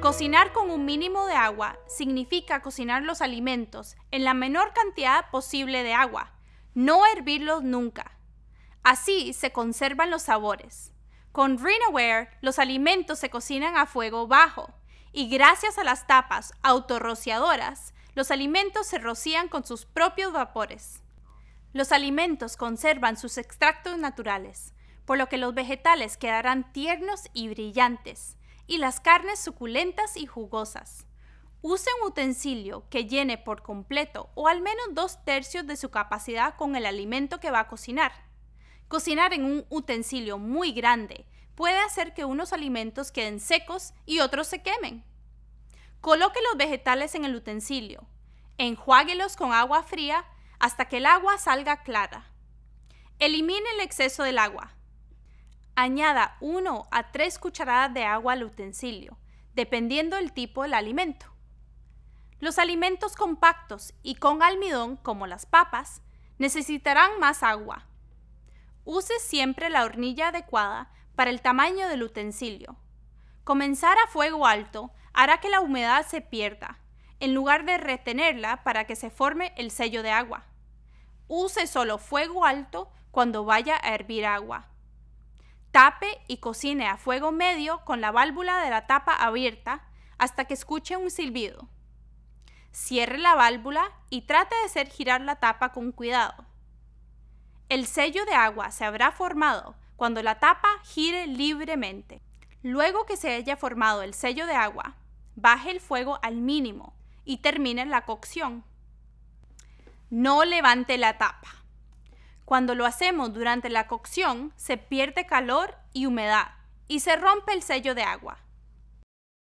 Cocinar con un mínimo de agua significa cocinar los alimentos en la menor cantidad posible de agua, no hervirlos nunca. Así se conservan los sabores. Con RinaWare los alimentos se cocinan a fuego bajo y gracias a las tapas autorrociadoras, los alimentos se rocían con sus propios vapores. Los alimentos conservan sus extractos naturales, por lo que los vegetales quedarán tiernos y brillantes y las carnes suculentas y jugosas. Use un utensilio que llene por completo o al menos dos tercios de su capacidad con el alimento que va a cocinar. Cocinar en un utensilio muy grande puede hacer que unos alimentos queden secos y otros se quemen. Coloque los vegetales en el utensilio. Enjuáguelos con agua fría hasta que el agua salga clara. Elimine el exceso del agua. Añada 1 a 3 cucharadas de agua al utensilio, dependiendo del tipo del alimento. Los alimentos compactos y con almidón, como las papas, necesitarán más agua. Use siempre la hornilla adecuada para el tamaño del utensilio. Comenzar a fuego alto hará que la humedad se pierda, en lugar de retenerla para que se forme el sello de agua. Use solo fuego alto cuando vaya a hervir agua Tape y cocine a fuego medio con la válvula de la tapa abierta hasta que escuche un silbido. Cierre la válvula y trate de hacer girar la tapa con cuidado. El sello de agua se habrá formado cuando la tapa gire libremente. Luego que se haya formado el sello de agua, baje el fuego al mínimo y termine la cocción. No levante la tapa. Cuando lo hacemos durante la cocción, se pierde calor y humedad y se rompe el sello de agua.